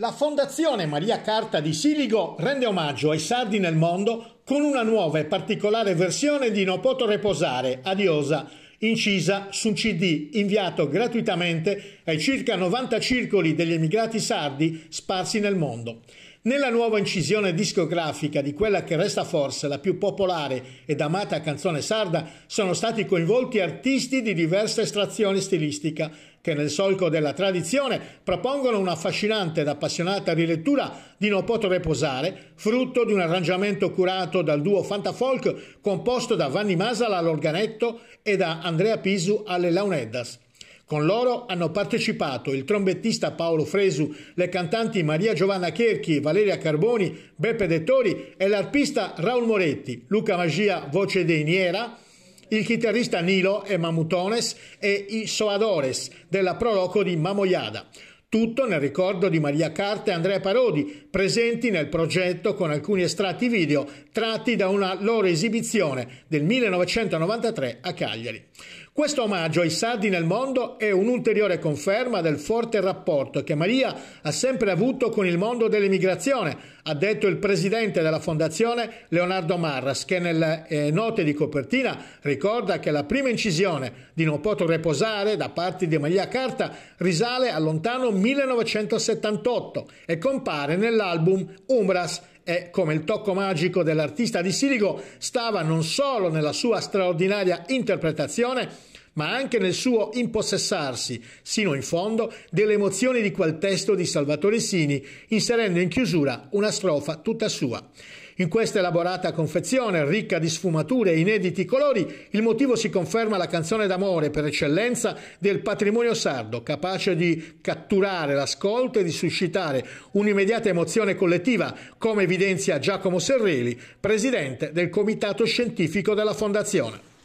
La Fondazione Maria Carta di Siligo rende omaggio ai sardi nel mondo con una nuova e particolare versione di No Poto Reposare, Adiosa, incisa su un CD inviato gratuitamente ai circa 90 circoli degli emigrati sardi sparsi nel mondo. Nella nuova incisione discografica di quella che resta forse la più popolare ed amata canzone sarda sono stati coinvolti artisti di diversa estrazione stilistica che nel solco della tradizione propongono un'affascinante ed appassionata rilettura di Non potrò reposare, frutto di un arrangiamento curato dal duo Fantafolk composto da Vanni Masala all'organetto e da Andrea Pisu alle Launeddas. Con loro hanno partecipato il trombettista Paolo Fresu, le cantanti Maria Giovanna Cherchi, Valeria Carboni, Beppe Dettori e l'arpista Raul Moretti, Luca Magia, voce dei Niera, il chitarrista Nilo e Mamutones e i Soadores della Proloco di Mamoiada. Tutto nel ricordo di Maria Carta e Andrea Parodi, presenti nel progetto con alcuni estratti video tratti da una loro esibizione del 1993 a Cagliari. Questo omaggio ai sardi nel mondo è un'ulteriore conferma del forte rapporto che Maria ha sempre avuto con il mondo dell'emigrazione, ha detto il presidente della fondazione Leonardo Marras, che nelle eh, note di copertina ricorda che la prima incisione di Non poter reposare da parte di Maria Carta risale a lontano 1978 e compare nell'album Umbras e come il tocco magico dell'artista di Sirigo stava non solo nella sua straordinaria interpretazione, ma anche nel suo impossessarsi, sino in fondo, delle emozioni di quel testo di Salvatore Sini, inserendo in chiusura una strofa tutta sua. In questa elaborata confezione, ricca di sfumature e inediti colori, il motivo si conferma la canzone d'amore per eccellenza del patrimonio sardo, capace di catturare l'ascolto e di suscitare un'immediata emozione collettiva, come evidenzia Giacomo Serreli, presidente del Comitato Scientifico della Fondazione.